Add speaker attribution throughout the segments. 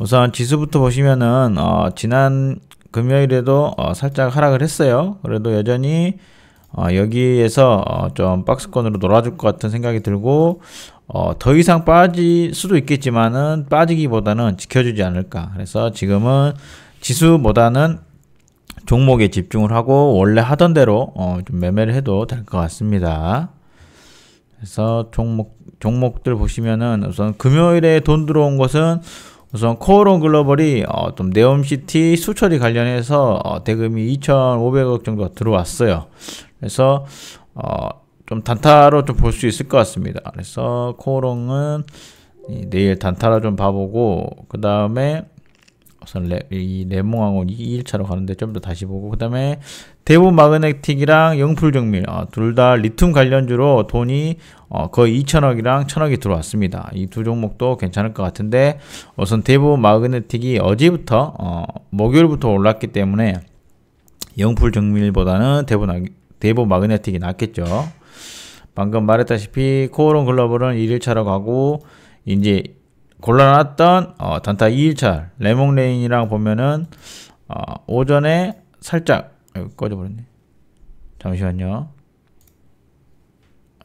Speaker 1: 우선 지수부터 보시면은 어, 지난 금요일에도 어, 살짝 하락을 했어요. 그래도 여전히 어, 여기에서 어, 좀 박스권으로 놀아줄 것 같은 생각이 들고 어, 더 이상 빠질 수도 있겠지만은 빠지기보다는 지켜주지 않을까. 그래서 지금은 지수보다는 종목에 집중을 하고 원래 하던 대로 어, 좀 매매를 해도 될 것 같습니다. 그래서 종목 종목들 보시면은 우선 금요일에 돈 들어온 것은 우선 코오롱 글로벌이 어, 좀 네옴시티 수처리 관련해서 어, 대금이 2,500억 정도 들어왔어요. 그래서 어, 좀 단타로 좀 볼 수 있을 것 같습니다. 그래서 코오롱은 내일 단타로 좀 봐보고 그 다음에 우선 레, 이 레몽항은 2일차로 가는데 좀 더 다시 보고 그 다음에 대부 마그네틱이랑 영풀정밀 어, 둘다 리튬 관련주로 돈이 어, 거의 2천억이랑 1천억이 들어왔습니다. 이 두 종목도 괜찮을 것 같은데 우선 대부 마그네틱이 어제부터 어, 목요일부터 올랐기 때문에 영풀정밀보다는 대부, 대부 마그네틱이 낫겠죠. 방금 말했다시피 코오롱 글로벌은 1일차로 가고 이제 골라놨던 어, 단타 2일차 레몽레인이랑 보면은 어, 오전에 살짝 아이고, 꺼져버렸네 잠시만요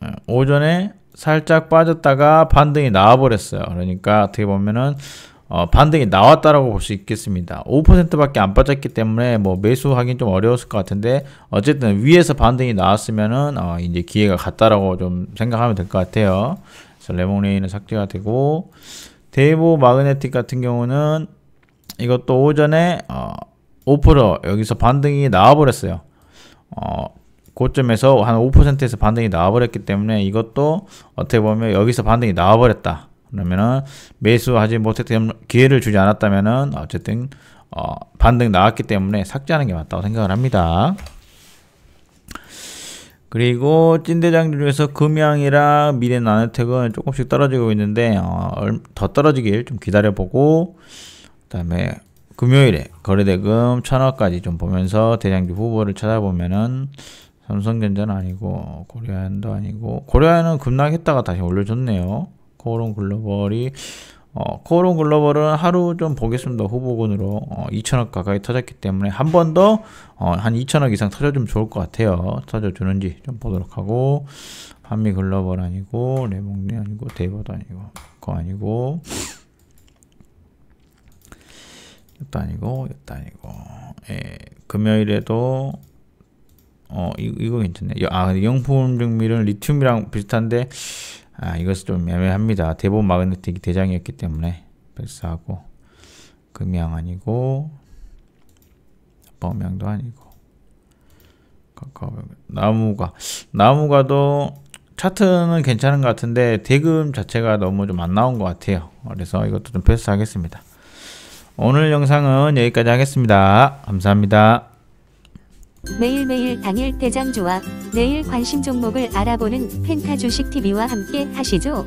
Speaker 1: 예, 오전에 살짝 빠졌다가 반등이 나와버렸어요 그러니까 어떻게 보면은 어, 반등이 나왔다라고 볼 수 있겠습니다. 5%밖에 안 빠졌기 때문에 뭐 매수하기는 좀 어려웠을 것 같은데 어쨌든 위에서 반등이 나왔으면은 어, 이제 기회가 갔다라고 좀 생각하면 될 것 같아요. 그래서 레몽레인은 삭제가 되고 데이보 마그네틱 같은 경우는 이것도 오전에 어, 5% 여기서 반등이 나와버렸어요. 어, 고점에서 한 5%에서 반등이 나와버렸기 때문에 이것도 어떻게 보면 여기서 반등이 나와버렸다. 그러면은 매수하지 못했던 기회를 주지 않았다면은 어쨌든 어, 반등 나왔기 때문에 삭제하는 게 맞다고 생각을 합니다. 그리고 찐대장 중에서 금양이랑 미래 나네텍은 조금씩 떨어지고 있는데 어, 더 떨어지길 좀 기다려보고 그다음에 금요일에 거래대금 천억까지 좀 보면서 대장주 후보를 찾아보면은 삼성전자는 아니고 고려한도 아니고 고려한은 급락했다가 다시 올려줬네요. 코롱 글로벌이 어, 코오롱 글로벌은 하루 좀 보겠습니다. 후보군으로 어, 2 0 0 0억 가까이 터졌기 때문에 한 번 더한 어, 2 0억 이상 터져주면 좋을 것 같아요. 터져주는지 좀 보도록 하고 한미 글로벌 아니고 레몽리 아니고 데이버도 아니고 그거 아니고 이것도 아니고 이것도 아니고 예, 금요일에도 어 이, 이거 괜찮네. 아 영품 정밀은 리튬이랑 비슷한데 아, 이것은 좀 애매합니다. 대본 마그네틱이 대장이었기 때문에 백스하고 금양 아니고 범양도 아니고 나무가 나무가도 차트는 괜찮은 것 같은데 대금 자체가 너무 좀 안 나온 것 같아요. 그래서 이것도 좀 패스하겠습니다. 오늘 영상은 여기까지 하겠습니다. 감사합니다. 매일매일 당일 대장주와 내일 관심 종목을 알아보는 펜타주식TV와 함께 하시죠.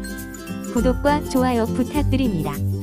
Speaker 1: 구독과 좋아요 부탁드립니다.